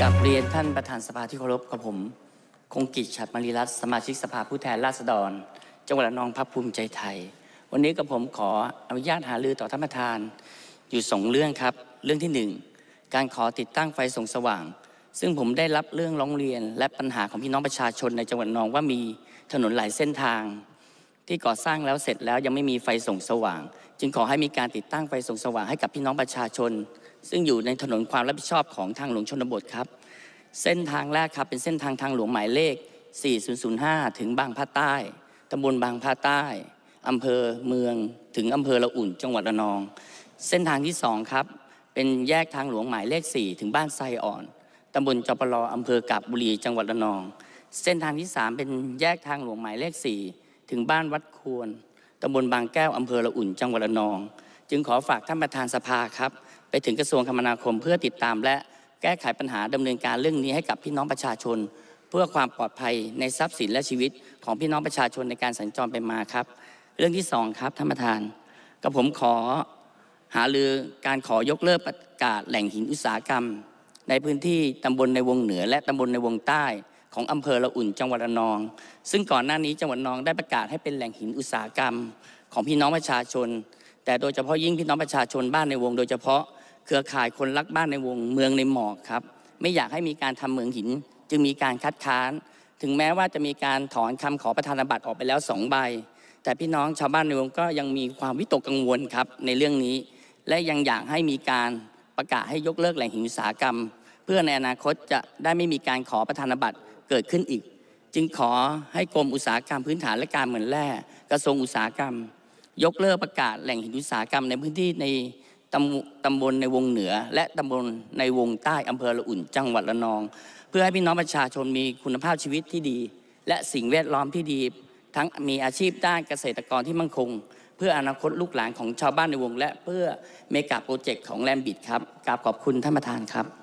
กับเรียนท่านประธานสภาที่เคารพกับผม คงกิจฉัตรมารีรัตสมาชิกสภาผู้แทนราษฎร จังหวัดนองพักภูมิใจไทย วันนี้กับผมขออนุญาตหารือต่อท่านประธาน อยู่สองเรื่องครับ เรื่องที่ 1 การขอติดตั้งไฟส่องสว่าง ซึ่งผมได้รับเรื่องร้องเรียนและปัญหาของพี่น้องประชาชนในจังหวัดนองว่ามีถนนหลายเส้นทางที่ก่อสร้างแล้วเสร็จแล้วยังไม่มีไฟส่องสว่าง จึงขอให้มีการติดตั้งไฟส่องสว่างให้กับพี่น้องประชาชน ซึ่งอยู่ในถนนความรับผิดชอบของทางหลวงชนบทครับเส้นทางแรกครับเป็นเส้นทางทางหลวงหมายเลข 4005 ถึงบางพาใต้ตำบลบางพาใต้อำเภอเมืองถึงอำเภอละอุ่นจังหวัดระนองเส้นทางที่สองครับเป็นแยกทางหลวงหมายเลข 4 ถึงบ้านไซอ่อนตำบลจปลออำเภอกาบบุรีจังหวัดระนองเส้นทางที่ 3 เป็นแยกทางหลวงหมายเลข 4ถึงบ้านวัดควรตำบลบางแก้วอำเภอละอุ่น จังหวัดระนอง จึงขอฝากท่านประธานสภาครับ ไปถึงกระทรวงคมนาคมเพื่อติดตามและแก้ไขปัญหาดำเนินการเรื่องนี้ให้กับพี่น้องประชาชน เพื่อความปลอดภัยในทรัพย์สินและชีวิต ของพี่น้องประชาชนในการสัญจรไปมาครับ เรื่องที่ 2 ครับท่านประธานกับผมขอหาลือการขอยกเลิกประกาศแหล่งหินอุตสาหกรรม ในพื้นที่ตำบลในวงเหนือ และตำบลในวงใต้ของอำเภอละอุ่น จังหวัดระนอง ซึ่งก่อนหน้านี้จังหวัดระนองได้ประกาศให้เป็นแหล่งหินอุตสาหกรรม ของพี่น้องประชาชน แต่โดยเฉพาะยิ่งพี่น้องประชาชนบ้านในวง โดยเฉพาะเครือข่ายคนรักบ้านในวงเมืองในหมอกครับ ไม่อยากให้มีการทำเมืองหินจึงมีการคัดค้าน ถึงแม้ว่าจะมีการถอนคำขอประธานบัตรออกไปแล้วสองใบ แต่พี่น้องชาวบ้านในวงก็ยังมีความวิตกกังวลครับในเรื่องนี้ และยังอยากให้มีการประกาศให้ยกเลิกแหล่งหินอุตสาหกรรม เพื่อในอนาคตจะได้ไม่มีการขอประธานบัตรเกิดขึ้นอีก จึงขอให้กรมอุตสาหกรรมพื้นฐานและการเหมือนแร่กระทรวงอุตสาหกรรมยกเลิกประกาศแหล่งหินอุตสาหกรรมในพื้นที่ในตำตำบลในวงเหนือและตำบลในวงใต้อำเภอละอุ่น จังหวัดระนองเพื่อให้พี่น้องประชาชนมีคุณภาพชีวิตที่ดี และสิ่งแวดล้อมที่ดี ทั้งมีอาชีพด้านเกษตรกรที่มั่นคง เพื่ออนาคตลูกหลานของชาวบ้านในวง และเพื่อเมกะโปรเจกต์ของแลมบิดครับกราบขอบคุณท่านประธานครับ